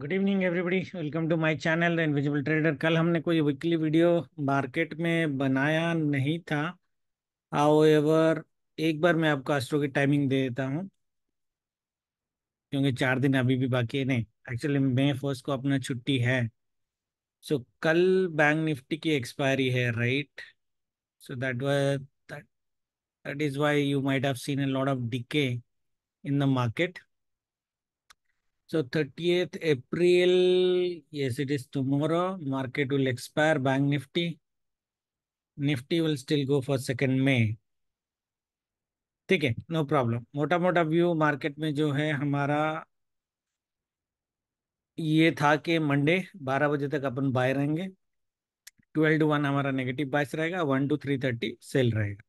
Good evening everybody welcome to my channel invisible trader कल हमने कोई वीकली वीडियो मार्केट में बनाया नहीं था एवर एक बार मैं आपको आस्ट्रो की टाइमिंग दे देता हूँ क्योंकि चार दिन अभी भी बाकी है नहीं एक्चुअली मई फर्स्ट को अपना छुट्टी है सो so, कल बैंक निफ्टी की एक्सपायरी है right so that that is why you might have seen a lot of decay in the market So 30th April, yes, it is tomorrow. Market will expire, Bank Nifty. Nifty will still go for 2nd May. ठीक है no problem मोटा मोटा view market में जो है हमारा ये था कि मंडे 12 बजे तक अपन बाय रहेंगे 12 टू वन हमारा नेगेटिव बाइस रहेगा one to three thirty sell रहेगा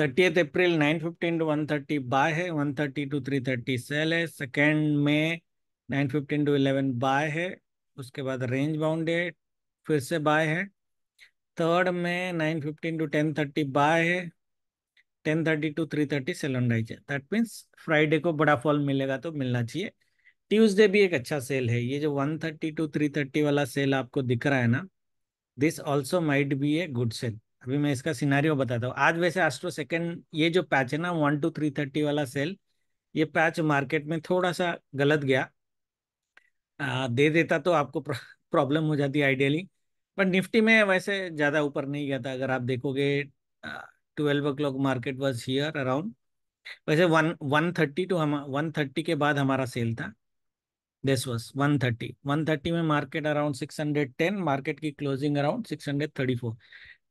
thirtieth April nine fifteen to one thirty buy है one thirty to three thirty sell है second May nine fifteen to eleven buy है उसके बाद range bound फिर से बाय है third May nine fifteen to ten thirty buy है ten thirty to three thirty sell on dies है that means Friday को बड़ा फॉल मिलेगा तो मिलना चाहिए ट्यूजडे भी एक अच्छा सेल है ये जो one thirty to three thirty वाला सेल आपको दिख रहा है ना this also might be a good sell अभी मैं इसका सिनारियो बताता हूँ आज वैसे एस्ट्रो सेकेंड ये जो पैच है ना वन टू थ्री थर्टी वाला सेल ये पैच मार्केट में थोड़ा सा गलत गया आ, दे देता तो आपको प्रॉब्लम हो जाती आइडियली पर निफ्टी में वैसे ज़्यादा ऊपर नहीं गया था अगर आप देखोगे twelve o'clock market was here around वैसे वन वन थर्टी टू हम वन थर्टी के बाद हमारा सेल था this was one thirty one thirty में market around six hundred ten market की closing around six hundred thirty four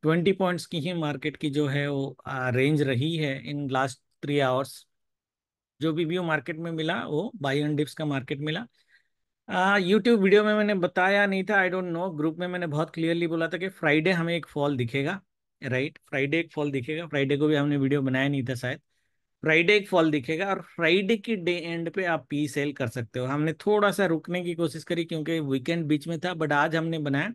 twenty points की ही मार्केट की जो है वो आ, रेंज रही है इन लास्ट थ्री आवर्स जो भी व्यू मार्केट में मिला वो बाई एंड डिप्स का मार्केट मिला यूट्यूब वीडियो में मैंने बताया नहीं था आई डोंट नो ग्रुप में मैंने बहुत क्लियरली बोला था कि फ्राइडे हमें एक फॉल दिखेगा राइट फ्राइडे एक फॉल दिखेगा फ्राइडे को भी हमने वीडियो बनाया नहीं था शायद फ्राइडे एक फॉल दिखेगा और फ्राइडे की डे एंड पे आप पी सेल कर सकते हो हमने थोड़ा सा रुकने की कोशिश करी क्योंकि वीकेंड बीच में था बट आज हमने बनाया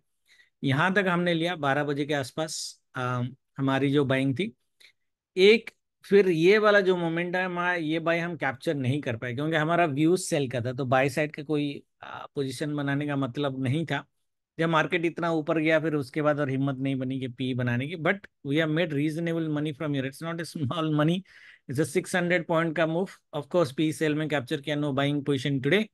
यहाँ तक हमने लिया बारह बजे के आसपास हमारी जो बाइंग थी एक फिर ये वाला जो मोमेंट है ये बाई हम कैप्चर नहीं कर पाए क्योंकि हमारा व्यूज सेल का था तो बाई साइड का कोई पोजीशन बनाने का मतलब नहीं था जब मार्केट इतना ऊपर गया फिर उसके बाद और हिम्मत नहीं बनी कि पी बनाने की but we have made reasonable money from your it's not a small money it's a six hundred point का मूव ऑफकोर्स पी सेल में कैप्चर किया नो बाइंग पोजिशन टूडे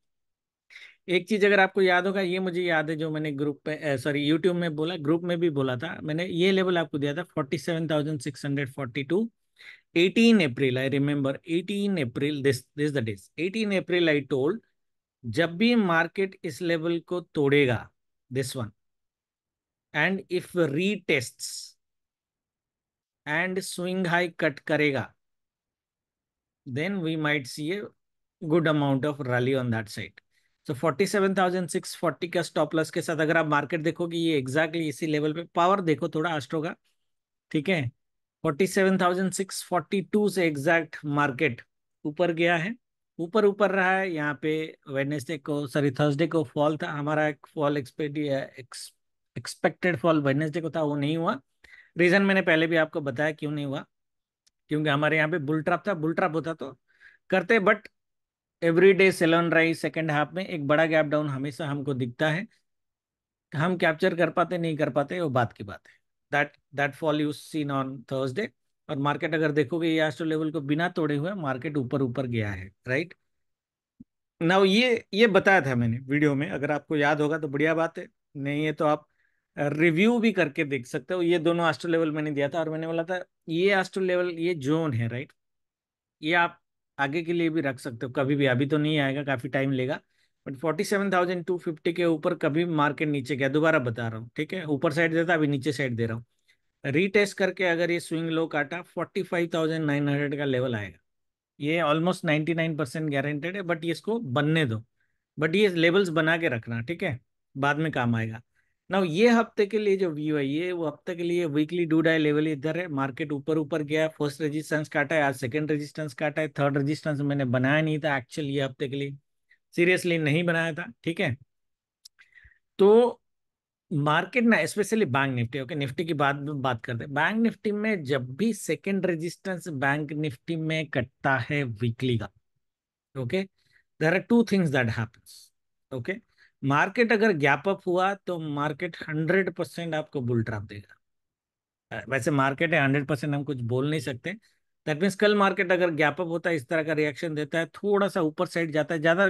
एक चीज अगर आपको याद होगा ये मुझे याद है जो मैंने ग्रुप पे सॉरी यूट्यूब में बोला ग्रुप में भी बोला था मैंने ये लेवल आपको दिया था forty seven thousand six hundred forty two eighteen April I remember eighteen April this this the days eighteen April I told जब भी मार्केट इस लेवल को तोड़ेगा this one and if retest and swing high cut करेगा then we might see a good amount of rally on that side so forty seven thousand six forty का stop loss के साथ अगर आप market देखोगे ये एग्जैक्टली इसी level पे पावर देखो थोड़ा आस्ट्रो का ठीक है forty seven thousand six forty two से एग्जैक्ट मार्केट ऊपर गया है ऊपर ऊपर रहा है यहाँ पे वेडनेसडे को सॉरी थर्सडे को फॉल था हमारा एक फॉल एक्सपेक्टेड फॉल वेडनेसडे को था वो नहीं हुआ रीजन मैंने पहले भी आपको बताया क्यों नहीं हुआ क्योंकि हमारे यहाँ पे बुलट्राप था बुलट्राप होता तो करते but every day sell on rise second half में एक बड़ा गैप डाउन हमेशा हमको दिखता है हम कैप्चर कर पाते नहीं कर पाते वो बात की बात है that that fall you seen on Thursday और मार्केट अगर देखोगे ये एस्ट्रो लेवल को बिना तोड़े हुए मार्केट ऊपर ऊपर गया है राइट नाउ ये ये बताया था मैंने वीडियो में अगर आपको याद होगा तो बढ़िया बात है नहीं है तो आप रिव्यू भी करके देख सकते हो ये दोनों एस्ट्रो लेवल मैंने दिया था और मैंने बोला था ये एस्ट्रो लेवल ये जोन है राइट ये आप आगे के लिए भी रख सकते हो कभी भी अभी तो नहीं आएगा काफ़ी टाइम लेगा but forty seven thousand two fifty के ऊपर कभी मार्केट नीचे गया दोबारा बता रहा हूँ ठीक है ऊपर साइड देता अभी नीचे साइड दे रहा हूँ रीटेस्ट करके अगर ये स्विंग लो काटा forty five thousand nine hundred का लेवल आएगा ये almost ninety nine percent guaranteed है बट ये इसको बनने दो बट ये लेवल्स बना के रखना ठीक है बाद में काम आएगा ना ये हफ्ते के लिए जो व्यू है ये वो हफ्ते के लिए वीकली डू डाई लेवल इधर है मार्केट ऊपर ऊपर गया फर्स्ट रेजिस्टेंस काटा है आज सेकंड रेजिस्टेंस काटा है थर्ड रेजिस्टेंस मैंने बनाया नहीं था एक्चुअल ये हफ्ते के लिए सीरियसली नहीं बनाया था ठीक है तो मार्केट ना specially bank Nifty okay Nifty की बात बात करते हैं बैंक निफ्टी में जब भी सेकेंड रजिस्टेंस बैंक निफ्टी में कटता है वीकली का okay there are two things that happens okay market अगर गैप अप हुआ तो मार्केट हंड्रेड परसेंट आपको बुल ट्रैप देगा वैसे मार्केट है हंड्रेड परसेंट हम कुछ बोल नहीं सकते दैट मीन्स कल मार्केट अगर गैप अप होता है इस तरह का रिएक्शन देता है थोड़ा सा ऊपर साइड जाता है ज़्यादा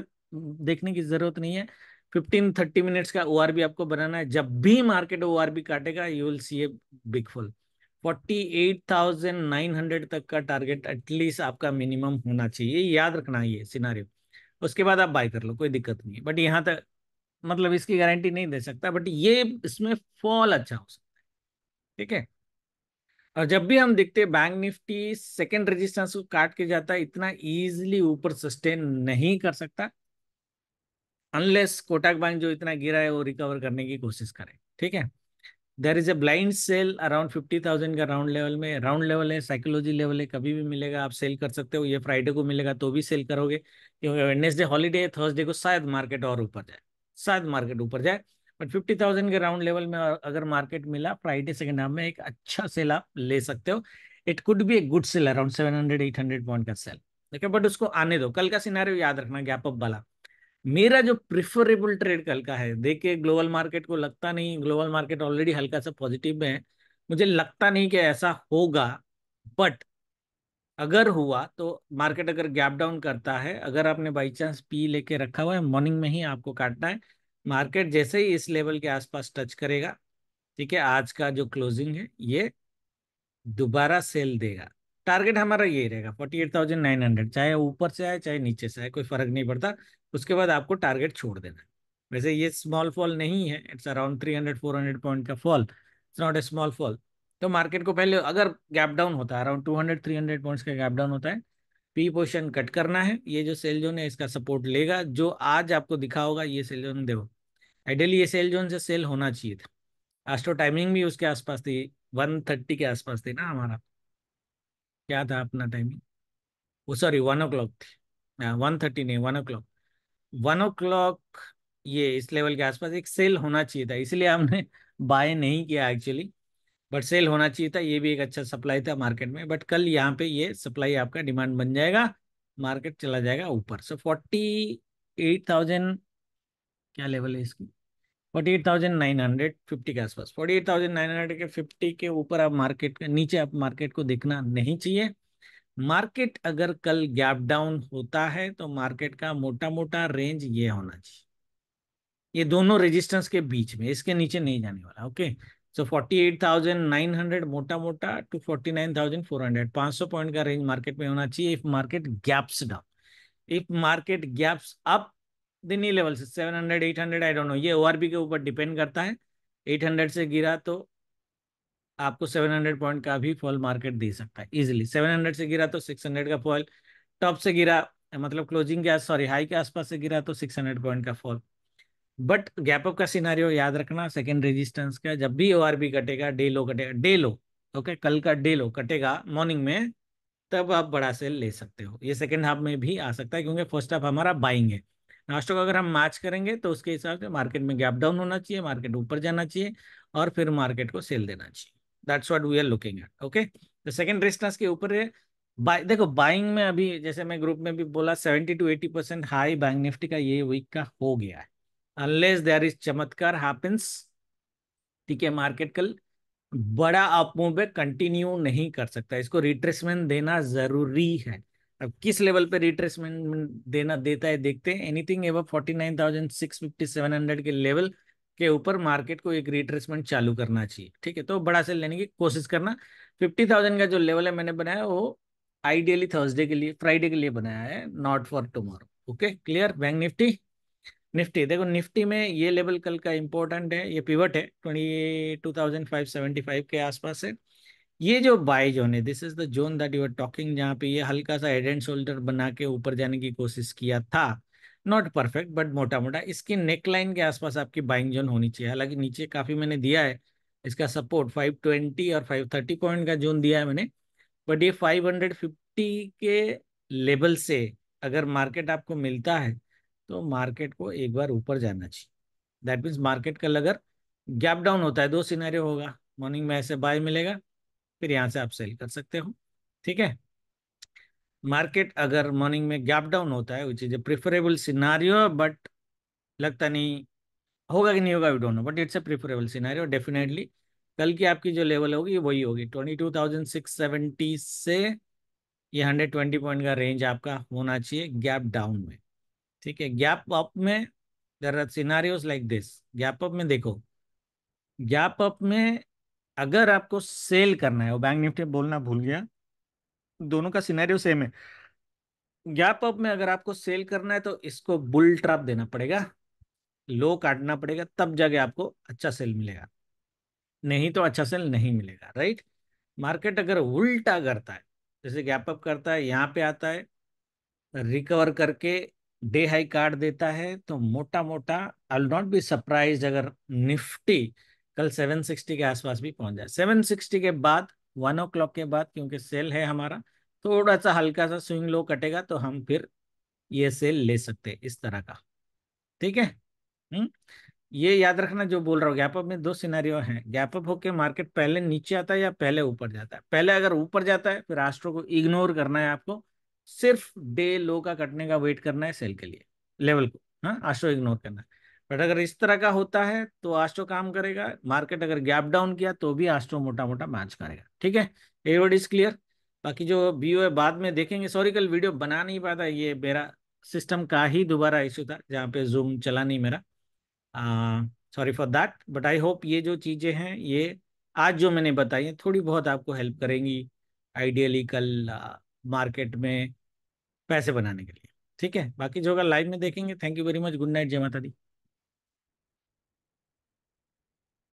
देखने की ज़रूरत नहीं है फिफ्टीन थर्टी मिनट्स का ओ आपको बनाना है जब भी मार्केट ओ काटेगा you will see a big fall forty eight thousand nine hundred तक का टारगेट एटलीस्ट आपका मिनिमम होना चाहिए याद रखना ये सिनारियो उसके बाद आप बाय कर लो कोई दिक्कत नहीं बट यहाँ तक मतलब इसकी गारंटी नहीं दे सकता बट ये इसमें फॉल अच्छा हो सकता है ठीक है और जब भी हम देखते हैं बैंक निफ्टी सेकेंड रेजिस्टेंस को काट के जाता है इतना इजीली ऊपर सस्टेन नहीं कर सकता अनलेस कोटक बैंक जो इतना गिरा है वो रिकवर करने की कोशिश करे ठीक है there is a blind sell around fifty thousand का राउंड लेवल में राउंड लेवल है साइकोलॉजी लेवल है कभी भी मिलेगा आप सेल कर सकते हो ये फ्राइडे को मिलेगा तो भी सेल करोगे क्योंकि वेडनेसडे हॉलीडे थर्सडे को शायद मार्केट और ऊपर जाए शायद मार्केट ऊपर जाए बट फिफ्टी थाउजेंड के राउंड लेवल में अगर मार्केट मिला फ्राइडे सेकेंड हाफ में एक अच्छा सेल आप ले सकते हो it could be a good sell around seven hundred eight hundred point का सेल देखिए बट उसको आने दो कल का सिनारियो याद रखना गैप अप वाला मेरा जो प्रिफरेबल ट्रेड कल का है देखिए ग्लोबल मार्केट को लगता नहीं ग्लोबल मार्केट ऑलरेडी हल्का सा पॉजिटिव में है मुझे लगता नहीं कि ऐसा होगा बट अगर हुआ तो मार्केट अगर गैप डाउन करता है अगर आपने बाई चांस पी लेके रखा हुआ है मॉर्निंग में ही आपको काटना है मार्केट जैसे ही इस लेवल के आसपास टच करेगा ठीक है आज का जो क्लोजिंग है ये दोबारा सेल देगा टारगेट हमारा यही रहेगा forty eight thousand nine hundred चाहे ऊपर से आए चाहे नीचे से आए कोई फर्क नहीं पड़ता उसके बाद आपको टारगेट छोड़ देना वैसे ये स्मॉल फॉल नहीं है it's around three hundred four hundred point का fall it's not a small fall तो मार्केट को पहले अगर गैप डाउन होता है around two hundred three hundred points का गैप डाउन होता है पी पोजिशन कट करना है ये जो सेल जोन है इसका सपोर्ट लेगा जो आज आपको दिखा होगा ये सेल जोन देखो आइडियली ये सेल जोन से सेल होना चाहिए था आस्ट्रो तो टाइमिंग भी उसके आसपास थी वन थर्टी के आसपास थी ना हमारा क्या था अपना टाइमिंग वो सॉरी वन ओ क्लॉक थी वन हाँ, थर्टी नहीं one o'clock one o'clock ये इस लेवल के आसपास एक सेल होना चाहिए था इसलिए हमने बाय नहीं किया एक्चुअली बट सेल होना चाहिए था ये भी एक अच्छा सप्लाई था मार्केट में बट कल यहाँ पे ये सप्लाई आपका डिमांड बन जाएगा मार्केट चला जाएगा ऊपर सो फोर्टी एट थाउजेंड क्या लेवल है इसकी forty eight thousand nine hundred fifty के आसपास forty eight thousand nine hundred के फिफ्टी के ऊपर आप मार्केट नीचे आप मार्केट को देखना नहीं चाहिए मार्केट अगर कल गैप डाउन होता है तो मार्केट का मोटा मोटा रेंज ये होना चाहिए ये दोनों रेजिस्टेंस के बीच में इसके नीचे नहीं जाने वाला okay so forty eight thousand nine hundred मोटा मोटा to forty nine thousand four hundred पांच सौ पॉइंट का रेंज मार्केट में होना चाहिए if market gaps down if market gaps up दिन लेवल से seven hundred eight hundred I don't know ये ओ के ऊपर डिपेंड करता है एट हंड्रेड से गिरा तो आपको सेवन हंड्रेड पॉइंट का भी फॉल मार्केट दे सकता है इजिली सेवन हंड्रेड से गिरा तो सिक्स हंड्रेड का फॉल टॉप से गिरा मतलब क्लोजिंग के सॉरी हाई के आसपास से गिरा तो सिक्स हंड्रेड पॉइंट का फॉल बट गैप अप का सिनारियो याद रखना सेकेंड रेजिस्टेंस का जब भी ओ कटेगा डे लो कटेगा डे लो ओके कल का डे लो कटेगा मॉर्निंग में तब आप बड़ा सेल ले सकते हो ये सेकेंड हाफ में भी आ सकता है क्योंकि फर्स्ट हाफ हमारा बाइंग है नाश्तों का अगर हम मैच करेंगे तो उसके हिसाब से मार्केट में गैप डाउन होना चाहिए मार्केट ऊपर जाना चाहिए और फिर मार्केट को सेल देना चाहिए that's what we are looking at okay तो सेकंड रेजिस्टेंस के ऊपर है बाय देखो बाइंग में अभी जैसे मैं ग्रुप में भी बोला seventy two eighty percent high bank Nifty का ये वीक का हो गया है अनलेस देर इज चमत्कार हैपेंस ठीक है मार्केट कल बड़ा आप मूव कंटिन्यू नहीं कर सकता इसको रिट्रेसमेंट देना जरूरी है अब किस लेवल पे रिट्रेसमेंट देना देता है देखते हैं एनीथिंग एवं forty nine thousand six fifty seven hundred के लेवल के ऊपर मार्केट को एक रिट्रेसमेंट चालू करना चाहिए ठीक है तो बड़ा सेल लेने की कोशिश करना फिफ्टी थाउजेंड का जो लेवल है मैंने बनाया वो आइडियली थर्सडे के लिए फ्राइडे के लिए बनाया है not for tomorrow okay clear bank Nifty Nifty देखो निफ्टी में ये लेवल कल का इम्पोर्टेंट है ये पिवट है twenty two thousand five seventy five के आसपास है ये जो बाय जोन है this is the zone that you are talking जहाँ पे ये हल्का सा हेड एंड शोल्डर बना के ऊपर जाने की कोशिश किया था नॉट परफेक्ट बट मोटा मोटा इसकी नेकलाइन के आसपास आपकी बाइंग जोन होनी चाहिए हालांकि नीचे काफी मैंने दिया है इसका सपोर्ट 520 और 530 पॉइंट का जोन दिया है मैंने बट ये 550 के लेवल से अगर मार्केट आपको मिलता है तो मार्केट को एक बार ऊपर जाना चाहिए दैट मीन्स मार्केट का अगर गैप डाउन होता है दो सिनेरियो होगा मॉर्निंग में ऐसे बाय मिलेगा फिर यहाँ से आप सेल कर सकते हो ठीक है मार्केट अगर मॉर्निंग में गैप डाउन होता है which is a preferable scenario but लगता नहीं होगा कि नहीं होगा we don't know but it's a preferable scenario definitely कल की आपकी जो लेवल होगी वही होगी twenty two thousand six seventy से ये हंड्रेड ट्वेंटी पॉइंट का रेंज आपका होना चाहिए गैप डाउन में ठीक है गैप अप में there are scenarios like this gap up में देखो गैप अप में अगर आपको सेल करना है वो बैंक निफ्टी बोलना भूल गया दोनों का सिनेरियो सेम है गैप अप में अगर आपको सेल करना है तो इसको बुल ट्रैप देना पड़ेगा लो काटना पड़ेगा तब जाके आपको अच्छा सेल मिलेगा नहीं तो अच्छा सेल नहीं मिलेगा राइट मार्केट अगर उल्टा करता है जैसे गैप अप करता है यहाँ पे आता है रिकवर करके डे हाई कार्ड देता है तो मोटा मोटा आई नॉट बी सरप्राइज अगर निफ्टी कल 760 के आसपास भी पहुंच जाए 760 के बाद वन ओ क्लॉक के बाद क्योंकि सेल है हमारा थोड़ा सा हल्का सा स्विंग लो कटेगा तो हम फिर ये सेल ले सकते हैं इस तरह का ठीक है हम्म? ये याद रखना जो बोल रहा हूँ गैप अप में दो सिनेरियो हैं गैप अप होके मार्केट पहले नीचे आता है या पहले ऊपर जाता है पहले अगर ऊपर जाता है फिर राष्ट्रों को इग्नोर करना है आपको सिर्फ डे लो का कटने का वेट करना है सेल के लिए लेवल को हाँ आस्ट्रो इग्नोर करना है बट अगर इस तरह का होता है तो आस्ट्रो काम करेगा मार्केट अगर गैप डाउन किया तो भी आस्ट्रो मोटा मोटा मैच करेगा ठीक है एवरेड इज क्लियर बाकी जो व्यू है बाद में देखेंगे सॉरी कल वीडियो बना नहीं पाता ये मेरा सिस्टम का ही दोबारा इश्यू था जहाँ पे जूम चला नहीं मेरा sorry for that but I hope ये जो चीज़ें हैं ये आज जो मैंने बताई हैं थोड़ी बहुत आपको हेल्प करेंगी आइडियली कल uh, मार्केट में पैसे बनाने के लिए ठीक है बाकी जो होगा लाइव में देखेंगे thank you very much good night जय माता दी